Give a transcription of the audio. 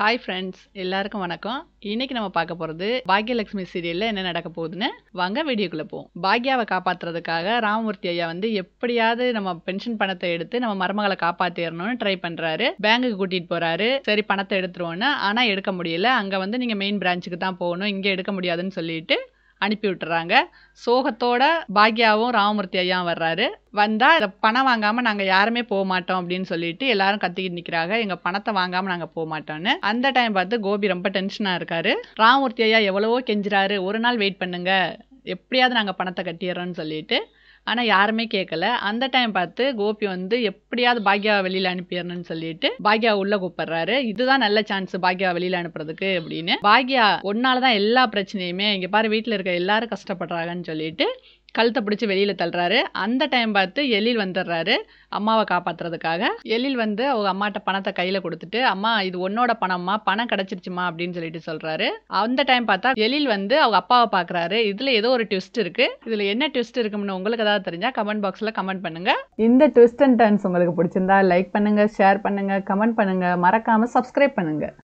hi friends எல்லாருக்கும் வணக்கம் இன்னைக்கு நம்ம பார்க்க போகிறது பாக்யலட்சுமி சீரியலில் என்ன நடக்க போகுதுன்னு வாங்க வீடியோக்குள்ளே போவோம் பாக்யாவை காப்பாற்றுறதுக்காக ராமமூர்த்தி ஐயா வந்து எப்படியாவது நம்ம பென்ஷன் பணத்தை எடுத்து நம்ம மருமகளை காப்பாற்றிடணும்னு ட்ரை பண்ணுறாரு பேங்குக்கு கூட்டிகிட்டு போகிறாரு சரி பணத்தை எடுத்துருவோன்னு ஆனால் எடுக்க முடியல அங்கே வந்து நீங்கள் மெயின் பிரான்ச்சுக்கு தான் போகணும் இங்கே எடுக்க முடியாதுன்னு சொல்லிட்டு அனுப்பி விட்டுறாங்க சோகத்தோட பாக்யாவும் ராமமூர்த்தி ஐயா வர்றாரு வந்தால் இதை பணம் வாங்காமல் நாங்கள் யாருமே போக மாட்டோம் அப்படின்னு சொல்லிட்டு எல்லாரும் கத்திக்கிட்டு நிற்கிறாங்க எங்கள் பணத்தை வாங்காமல் நாங்கள் போக மாட்டோம்னு அந்த டைம் பார்த்து கோபி ரொம்ப டென்ஷனாக இருக்காரு ராமமூர்த்தி ஐயா எவ்வளவோ கெஞ்சுறாரு ஒரு நாள் வெயிட் பண்ணுங்க எப்படியாவது நாங்கள் பணத்தை கட்டிடுறோம்னு சொல்லிட்டு ஆனால் யாருமே கேட்கல அந்த டைம் பார்த்து கோபி வந்து எப்படியாவது பாக்யா வெளியில் அனுப்பிடணும்னு சொல்லிட்டு பாக்யா உள்ள கூப்பிடுறாரு இதுதான் நல்ல சான்ஸ் பாக்யா வெளியில் அனுப்புறதுக்கு அப்படின்னு பாக்யா ஒன்னால தான் எல்லா பிரச்சனையுமே இங்கே பாரு வீட்டில் இருக்க எல்லாரும் கஷ்டப்படுறாங்கன்னு சொல்லிட்டு கழுத்தை பிடிச்சி வெளியில் தள்ளுறாரு அந்த டைம் பார்த்து எழில் வந்துடுறாரு அம்மாவை காப்பாற்றுறதுக்காக எழில் வந்து அவங்க அம்மாட்ட பணத்தை கையில் கொடுத்துட்டு அம்மா இது உன்னோட பணம்மா பணம் கிடச்சிருச்சுமா அப்படின்னு சொல்லிட்டு சொல்கிறாரு அந்த டைம் பார்த்தா எழில் வந்து அவங்க அப்பாவை பார்க்குறாரு இதில் ஏதோ ஒரு ட்விஸ்ட் இருக்குது இதில் என்ன ட்விஸ்ட் இருக்கும்னு உங்களுக்கு ஏதாவது தெரிஞ்சால் கமெண்ட் பாக்ஸில் கமெண்ட் பண்ணுங்கள் இந்த ட்விஸ்ட் அண்ட் டர்ன்ஸ் உங்களுக்கு பிடிச்சிருந்தா லைக் பண்ணுங்கள் ஷேர் பண்ணுங்கள் கமெண்ட் பண்ணுங்கள் மறக்காமல் சப்ஸ்கிரைப் பண்ணுங்கள்